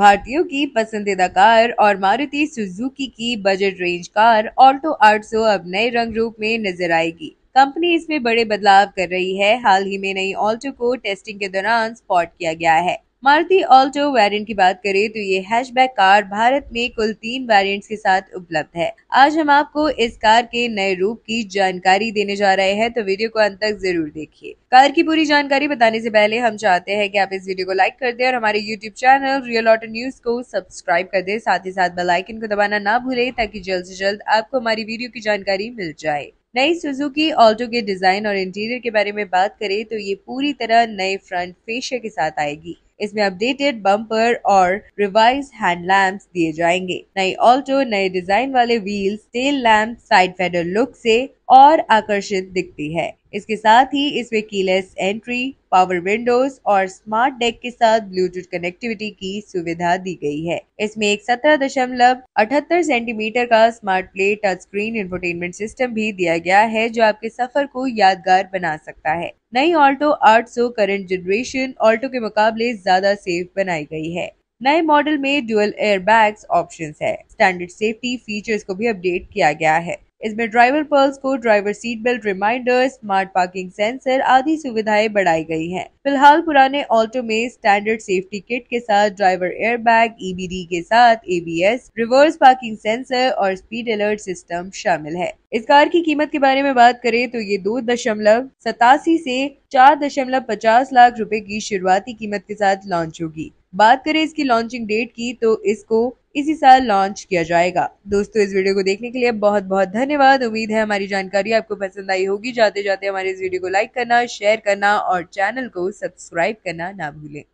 भारतीयों की पसंदीदा कार और मारुति सुजुकी की बजट रेंज कार ऑल्टो 800 अब नए रंग रूप में नजर आएगी कंपनी इसमें बड़े बदलाव कर रही है हाल ही में नई ऑल्टो को टेस्टिंग के दौरान स्पॉट किया गया है मारुति ऑल्टो वेरिएंट की बात करें तो ये हैचबैक कार भारत में कुल तीन वेरिएंट्स के साथ उपलब्ध है आज हम आपको इस कार के नए रूप की जानकारी देने जा रहे हैं तो वीडियो को अंत तक जरूर देखिए कार की पूरी जानकारी बताने से पहले हम चाहते हैं कि आप इस वीडियो को लाइक कर दे और हमारे YouTube channel Real Auto News को सब्सक्राइब कर दे साथ ही साथ बेलाइकन को दबाना ना भूले ताकि जल्द ऐसी जल्द आपको हमारी वीडियो की जानकारी मिल जाए नई सुजुकी ऑल्टो के डिजाइन और इंटीरियर के बारे में बात करें तो ये पूरी तरह नए फ्रंट फेशिया के साथ आएगी इसमें अपडेटेड बम्पर और रिवाइज हैंड लैम्प दिए जाएंगे नई ऑल्टो नए डिजाइन वाले wheels tail lamp side fender look से और आकर्षित दिखती है इसके साथ ही इसमें कीलेस एंट्री पावर विंडोज और स्मार्ट डेक के साथ ब्लूटूथ कनेक्टिविटी की सुविधा दी गई है इसमें एक सत्रह दशमलव अठहत्तर सेंटीमीटर का smart play touch screen infotainment system भी दिया गया है जो आपके सफर को यादगार बना सकता है नई ऑल्टो 800 करंट जनरेशन ऑल्टो के मुकाबले ज्यादा सेफ बनाई गई है नए मॉडल में ड्यूअल एयरबैग्स ऑप्शंस है स्टैंडर्ड सेफ्टी फीचर्स को भी अपडेट किया गया है इसमें ड्राइवर पर्स को driver seat belt reminder smart parking sensor आदि सुविधाएं बढ़ाई गई हैं। फिलहाल पुराने ऑल्टो में स्टैंडर्ड सेफ्टी किट के साथ ड्राइवर एयरबैग ईबीडी के साथ एबीएस रिवर्स पार्किंग सेंसर और स्पीड अलर्ट सिस्टम शामिल है इस कार की कीमत के बारे में बात करें तो ये दो दशमलव सतासी से चार दशमलव पचास लाख रुपए की शुरुआती कीमत के साथ लॉन्च होगी बात करें इसकी लॉन्चिंग डेट की तो इसको इसी साल लॉन्च किया जाएगा दोस्तों इस वीडियो को देखने के लिए बहुत बहुत धन्यवाद उम्मीद है हमारी जानकारी आपको पसंद आई होगी जाते जाते हमारे इस वीडियो को लाइक करना शेयर करना और चैनल को सब्सक्राइब करना ना भूलें